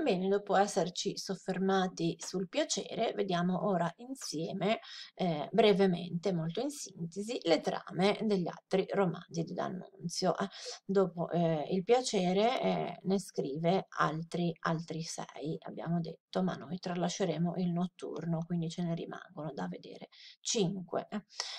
Bene, dopo esserci soffermati sul piacere, vediamo ora insieme, eh, brevemente, molto in sintesi, le trame degli altri romanzi di D'Annunzio. Eh, dopo eh, il piacere eh, ne scrive altri, altri sei, abbiamo detto, ma noi tralasceremo il notturno, quindi ce ne rimangono da vedere cinque.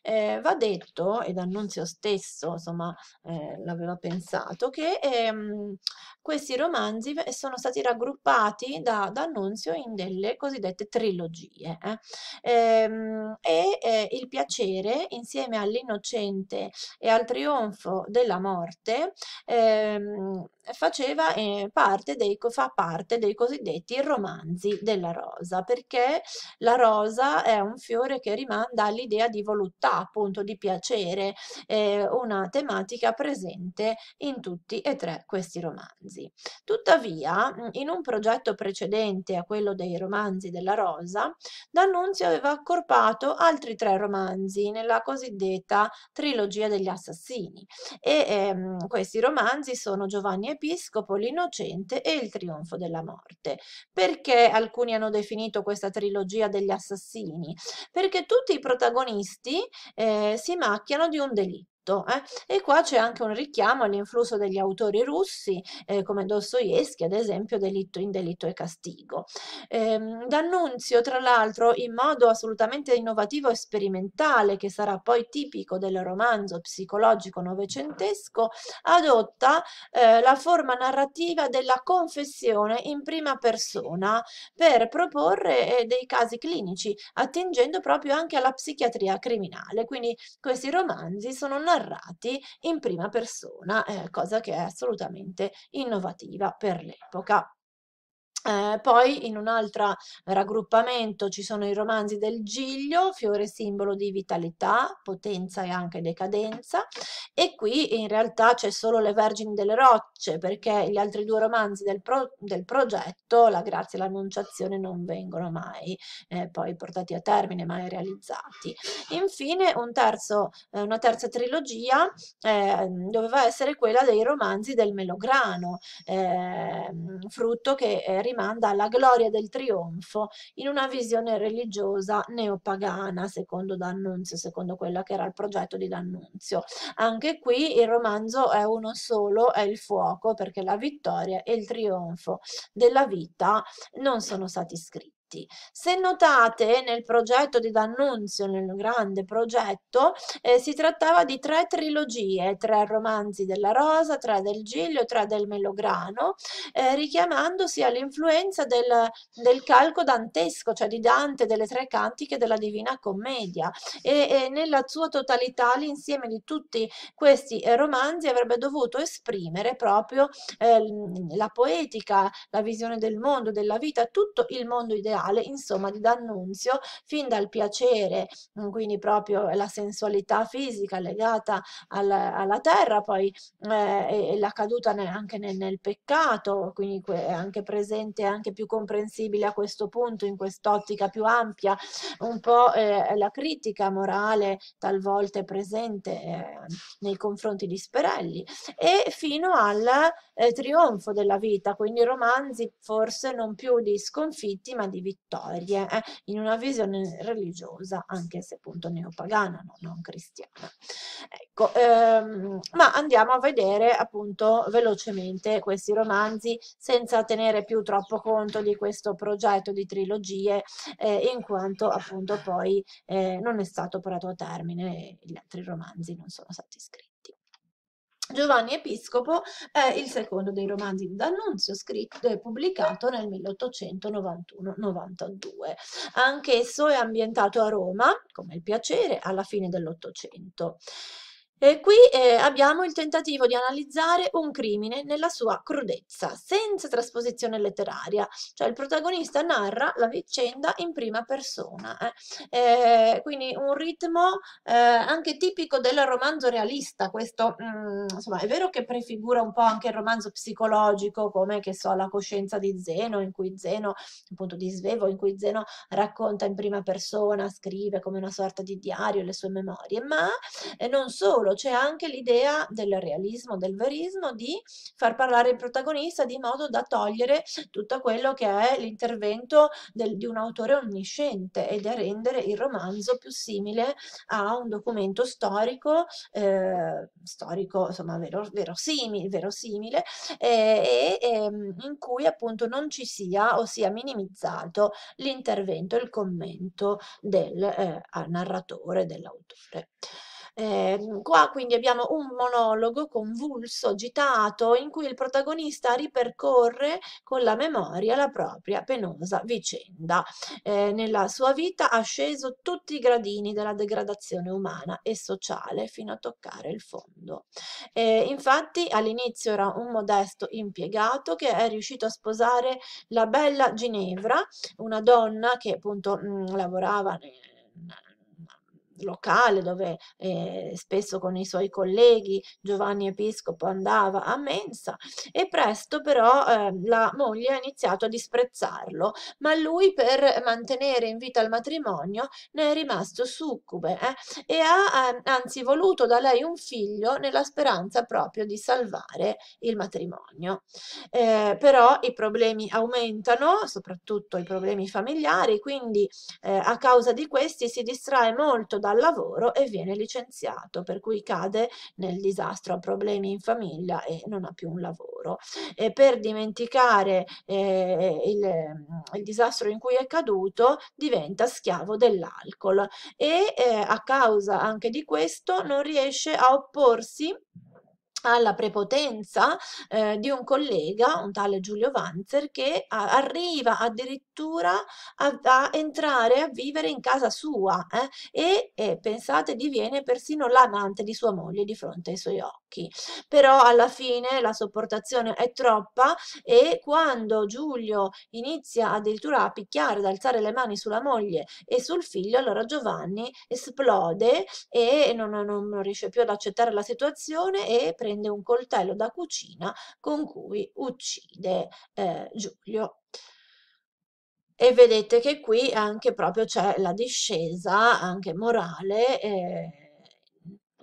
Eh, va detto, e D'Annunzio stesso, insomma, eh, l'aveva pensato, che ehm, questi romanzi sono stati raggruppati da, D'Annunzio in delle cosiddette trilogie. Eh. Ehm, e eh, Il piacere, insieme all'Innocente e al Trionfo della morte, ehm, faceva, eh, parte dei, fa parte dei cosiddetti romanzi della rosa, perché la rosa è un fiore che rimanda all'idea di voluttà, appunto di piacere, eh, una tematica presente in tutti e tre questi romanzi romanzi. Tuttavia, mhmm, in un progetto precedente a quello dei romanzi della Rosa, D'Annunzio aveva accorpato altri tre romanzi nella cosiddetta trilogia degli assassini e ehm, questi romanzi sono Giovanni Episcopo, L'innocente e Il trionfo della morte. Perché alcuni hanno definito questa trilogia degli assassini? Perché tutti i protagonisti eh, si macchiano di un delitto eh? E qua c'è anche un richiamo all'influsso degli autori russi, eh, come Dostoevsky, ad esempio, delitto in delitto e castigo. Eh, D'Annunzio, tra l'altro, in modo assolutamente innovativo e sperimentale, che sarà poi tipico del romanzo psicologico novecentesco, adotta eh, la forma narrativa della confessione in prima persona per proporre eh, dei casi clinici, attingendo proprio anche alla psichiatria criminale. Quindi questi romanzi sono narrati narrati in prima persona, eh, cosa che è assolutamente innovativa per l'epoca. Eh, poi in un altro raggruppamento ci sono i romanzi del Giglio, fiore simbolo di vitalità, potenza e anche decadenza e qui in realtà c'è solo le Vergini delle Rocce perché gli altri due romanzi del, pro del progetto, la Grazia e l'Annunciazione, non vengono mai eh, poi portati a termine, mai realizzati. Infine un terzo, eh, una terza trilogia ehm, doveva essere quella dei romanzi del Melograno, ehm, frutto che eh, rimanda alla gloria del trionfo in una visione religiosa neopagana, secondo D'Annunzio, secondo quello che era il progetto di D'Annunzio. Anche qui il romanzo è uno solo, è il fuoco, perché la vittoria e il trionfo della vita non sono stati scritti oggetti. Se notate nel progetto di D'Annunzio, nel grande progetto, eh, si trattava di tre trilogie, tre romanzi della Rosa, tre del Giglio, tre del Melograno, eh, richiamandosi all'influenza del, del, calco dantesco, cioè di Dante, delle tre cantiche della Divina Commedia. E, e nella sua totalità l'insieme di tutti questi eh, romanzi avrebbe dovuto esprimere proprio eh, la poetica, la visione del mondo, della vita, tutto il mondo ideale mentale, insomma, di D'Annunzio, fin dal piacere, mhmm, quindi proprio la sensualità fisica legata al, alla terra, poi eh, e, la caduta ne, anche nel, nel, peccato, quindi è anche presente, anche più comprensibile a questo punto, in quest'ottica più ampia, un po' eh, la critica morale talvolta presente eh, nei confronti di Sperelli, e fino al eh, trionfo della vita, quindi romanzi forse non più di sconfitti ma di vittorie vittorie eh, in una visione religiosa, anche se appunto neopagana, no, non cristiana. Ecco, ehm, ma andiamo a vedere appunto velocemente questi romanzi senza tenere più troppo conto di questo progetto di trilogie, eh, in quanto appunto poi eh, non è stato portato a termine gli altri romanzi non sono stati scritti. Giovanni Episcopo è il secondo dei romanzi di D'Annunzio scritto e pubblicato nel 1891-92. Anch'esso è ambientato a Roma, come il piacere, alla fine dell'Ottocento. E qui eh, abbiamo il tentativo di analizzare un crimine nella sua crudezza, senza trasposizione letteraria, cioè il protagonista narra la vicenda in prima persona, eh. Eh, quindi un ritmo eh, anche tipico del romanzo realista, questo mh, mm, insomma è vero che prefigura un po' anche il romanzo psicologico come che so la coscienza di Zeno, in cui Zeno, appunto di Svevo, in cui Zeno racconta in prima persona, scrive come una sorta di diario le sue memorie, ma eh, non solo, loro c'è anche l'idea del realismo, del verismo, di far parlare il protagonista di modo da togliere tutto quello che è l'intervento di un autore onnisciente e da rendere il romanzo più simile a un documento storico, eh, storico insomma vero, verosimile, verosimile eh, eh, in cui appunto non ci sia o sia minimizzato l'intervento, il commento del eh, narratore, dell'autore. Eh, qua quindi abbiamo un monologo convulso, agitato, in cui il protagonista ripercorre con la memoria la propria penosa vicenda. Eh, nella sua vita ha sceso tutti i gradini della degradazione umana e sociale fino a toccare il fondo. Eh, infatti all'inizio era un modesto impiegato che è riuscito a sposare la bella Ginevra, una donna che appunto mh, mm, lavorava nel locale dove eh, spesso con i suoi colleghi Giovanni Episcopo andava a mensa e presto però eh, la moglie ha iniziato a disprezzarlo, ma lui per mantenere in vita il matrimonio ne è rimasto succube eh, e ha ehm, anzi voluto da lei un figlio nella speranza proprio di salvare il matrimonio. Eh, però i problemi aumentano, soprattutto i problemi familiari, quindi eh, a causa di questi si distrae molto da dal lavoro e viene licenziato, per cui cade nel disastro, ha problemi in famiglia e non ha più un lavoro. E per dimenticare eh, il, mm, il, disastro in cui è caduto, diventa schiavo dell'alcol e eh, a causa anche di questo non riesce a opporsi alla prepotenza eh, di un collega, un tale Giulio Vanzer, che a, arriva addirittura a, a, entrare a vivere in casa sua eh, e, e, pensate, diviene persino l'amante di sua moglie di fronte ai suoi occhi occhi, però alla fine la sopportazione è troppa e quando Giulio inizia addirittura a picchiare, ad alzare le mani sulla moglie e sul figlio, allora Giovanni esplode e non, non, non riesce più ad accettare la situazione e prende un coltello da cucina con cui uccide eh, Giulio e vedete che qui anche proprio c'è la discesa anche morale eh,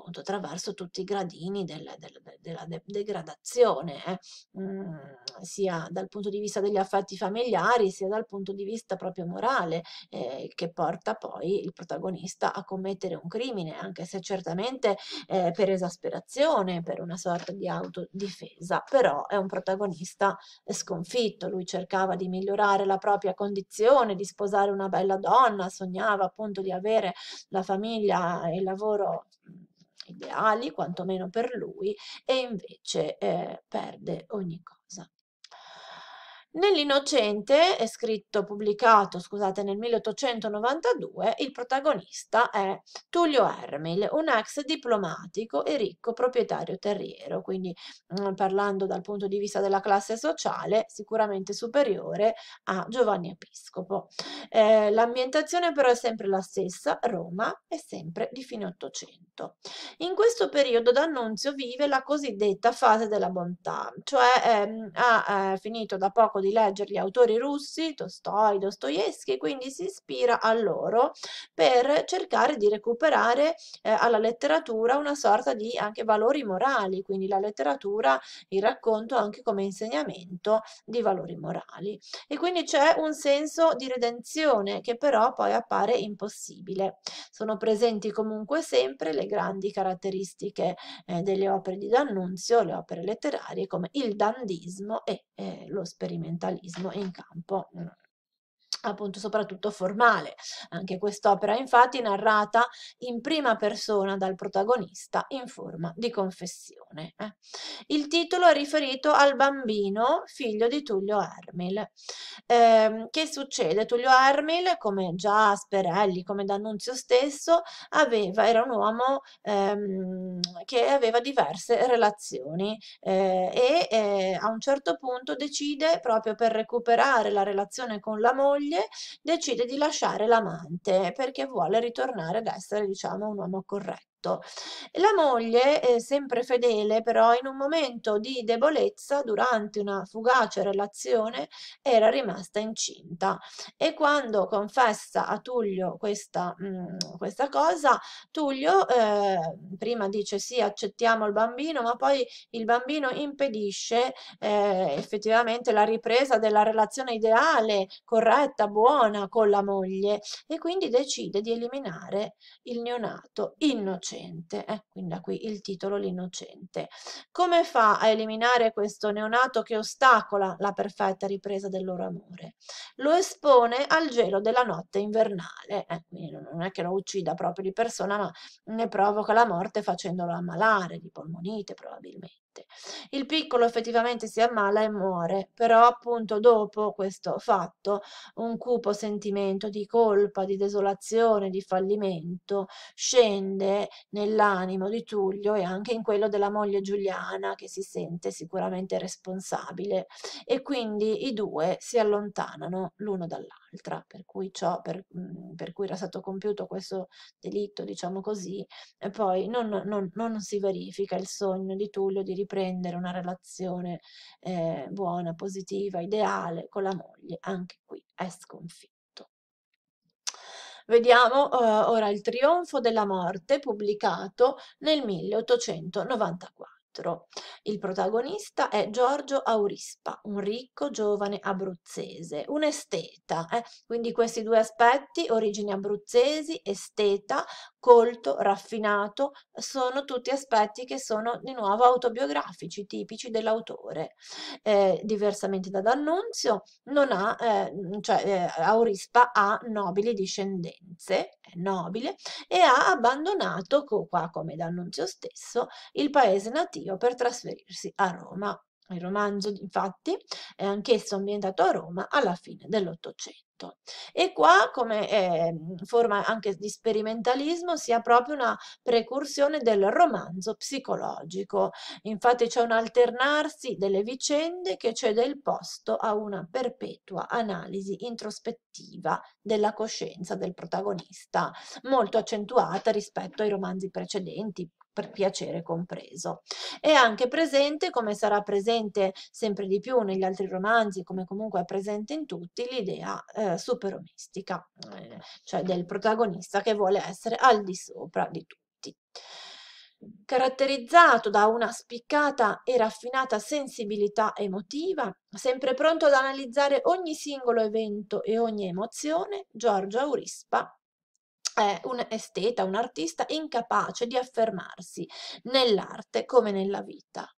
appunto attraverso tutti i gradini del, del, della de degradazione, eh? mm, sia dal punto di vista degli affetti familiari, sia dal punto di vista proprio morale, eh, che porta poi il protagonista a commettere un crimine, anche se certamente eh, per esasperazione, per una sorta di autodifesa, però è un protagonista eh, sconfitto, lui cercava di migliorare la propria condizione, di sposare una bella donna, sognava appunto di avere la famiglia e il lavoro mm, ideali, quantomeno per lui, e invece eh, perde ogni cosa. Nell'Innocente, è scritto, pubblicato, scusate, nel 1892, il protagonista è Tullio Ermil, un ex diplomatico e ricco proprietario terriero, quindi mm, parlando dal punto di vista della classe sociale, sicuramente superiore a Giovanni Episcopo. Eh, l'ambientazione però è sempre la stessa, Roma è sempre di fine Ottocento. In questo periodo D'Annunzio vive la cosiddetta fase della bontà, cioè ehm, ha eh, finito da poco di di leggere gli autori russi, Tolstoi, Dostoevsky, quindi si ispira a loro per cercare di recuperare eh, alla letteratura una sorta di anche valori morali, quindi la letteratura, il racconto anche come insegnamento di valori morali. E quindi c'è un senso di redenzione che però poi appare impossibile. Sono presenti comunque sempre le grandi caratteristiche eh, delle opere di D'Annunzio, le opere letterarie come il dandismo e eh, lo sperimentalismo fondamentalismo in campo mm, appunto soprattutto formale. Anche quest'opera infatti è narrata in prima persona dal protagonista in forma di confessione. Eh. Il titolo è riferito al bambino figlio di Tullio Ermil. Eh, che succede? Tullio Ermil, come già Sperelli, come D'Annunzio stesso, aveva, era un uomo ehm, che aveva diverse relazioni eh, e eh, a un certo punto decide proprio per recuperare la relazione con la moglie moglie decide di lasciare l'amante perché vuole ritornare ad essere, diciamo, un uomo corretto. La moglie, eh, sempre fedele, però in un momento di debolezza, durante una fugace relazione, era rimasta incinta e quando confessa a Tullio questa, mh, mm, questa cosa, Tullio eh, prima dice sì, accettiamo il bambino, ma poi il bambino impedisce eh, effettivamente la ripresa della relazione ideale, corretta, buona con la moglie e quindi decide di eliminare il neonato innocente l'innocente, eh? quindi da qui il titolo l'innocente. Come fa a eliminare questo neonato che ostacola la perfetta ripresa del loro amore? Lo espone al gelo della notte invernale, eh? quindi non è che lo uccida proprio di persona, ma ne provoca la morte facendolo ammalare di polmonite probabilmente. Il piccolo effettivamente si ammala e muore, però appunto dopo questo fatto un cupo sentimento di colpa, di desolazione, di fallimento scende nell'animo di Tullio e anche in quello della moglie Giuliana che si sente sicuramente responsabile e quindi i due si allontanano l'uno dall'altro un'altra, per cui ciò per, mhmm, per, cui era stato compiuto questo delitto, diciamo così, e poi non, non, non si verifica il sogno di Tullio di riprendere una relazione eh, buona, positiva, ideale con la moglie, anche qui è sconfitto. Vediamo uh, ora il trionfo della morte pubblicato nel 1894 altro. Il protagonista è Giorgio Aurispa, un ricco giovane abruzzese, un esteta, eh? quindi questi due aspetti, origini abruzzesi, esteta, colto, raffinato, sono tutti aspetti che sono di nuovo autobiografici, tipici dell'autore. Eh, diversamente da D'Annunzio, non ha, eh, cioè, eh, Aurispa ha nobili discendenze, è nobile, e ha abbandonato, qua come D'Annunzio stesso, il paese nativo per trasferirsi a Roma. Il romanzo, infatti, è anch'esso ambientato a Roma alla fine dell'Ottocento tutto. E qua, come eh, forma anche di sperimentalismo, si ha proprio una precursione del romanzo psicologico. Infatti c'è un alternarsi delle vicende che cede il posto a una perpetua analisi introspettiva della coscienza del protagonista, molto accentuata rispetto ai romanzi precedenti, per piacere compreso. È anche presente, come sarà presente sempre di più negli altri romanzi, come comunque è presente in tutti, l'idea eh, superomistica, eh, cioè del protagonista che vuole essere al di sopra di tutti caratterizzato da una spiccata e raffinata sensibilità emotiva, sempre pronto ad analizzare ogni singolo evento e ogni emozione, Giorgio Aurispa è un esteta, un artista incapace di affermarsi nell'arte come nella vita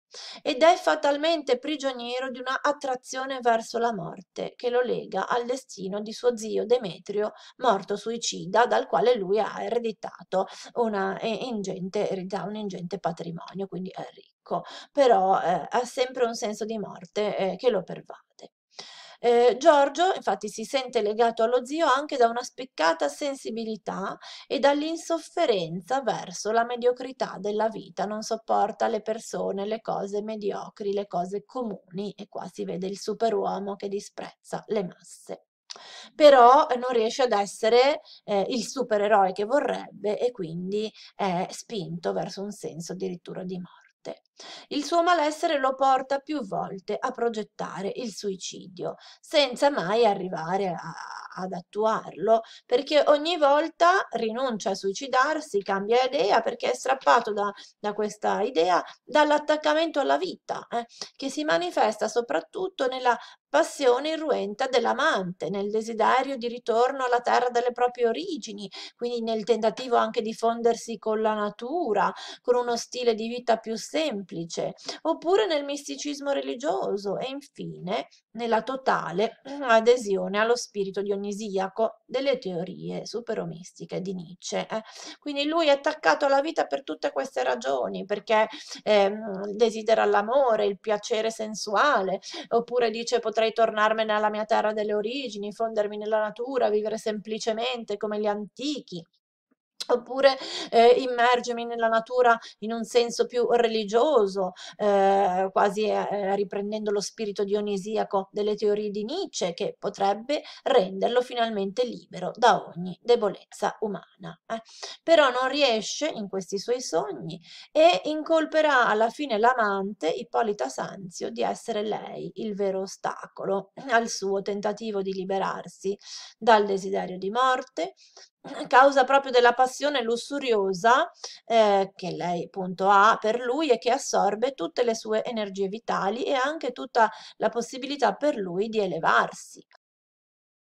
ed è fatalmente prigioniero di una attrazione verso la morte che lo lega al destino di suo zio Demetrio, morto suicida, dal quale lui ha ereditato una eh, ingente, un ingente patrimonio, quindi è ricco, però eh, ha sempre un senso di morte eh, che lo pervade. Eh, Giorgio infatti si sente legato allo zio anche da una spiccata sensibilità e dall'insofferenza verso la mediocrità della vita, non sopporta le persone, le cose mediocri, le cose comuni e qua si vede il superuomo che disprezza le masse però non riesce ad essere eh, il supereroe che vorrebbe e quindi è spinto verso un senso addirittura di morte morte. Il suo malessere lo porta più volte a progettare il suicidio, senza mai arrivare a, ad attuarlo, perché ogni volta rinuncia a suicidarsi, cambia idea, perché è strappato da, da questa idea dall'attaccamento alla vita, eh, che si manifesta soprattutto nella passione irruenta dell'amante, nel desiderio di ritorno alla terra delle proprie origini, quindi nel tentativo anche di fondersi con la natura, con uno stile di vita più semplice, oppure nel misticismo religioso e infine nella totale adesione allo spirito dionisiaco delle teorie superomistiche di Nietzsche. Eh. Quindi lui è attaccato alla vita per tutte queste ragioni, perché eh, desidera l'amore, il piacere sensuale, oppure dice potrei tornarmene alla mia terra delle origini, fondermi nella natura, vivere semplicemente come gli antichi oppure eh, immergermi nella natura in un senso più religioso, eh, quasi eh, eh, riprendendo lo spirito dionisiaco delle teorie di Nietzsche, che potrebbe renderlo finalmente libero da ogni debolezza umana. Eh. Però non riesce in questi suoi sogni e incolperà alla fine l'amante Ippolita Sanzio di essere lei il vero ostacolo al suo tentativo di liberarsi dal desiderio di morte, causa proprio della passione lussuriosa eh, che lei appunto ha per lui e che assorbe tutte le sue energie vitali e anche tutta la possibilità per lui di elevarsi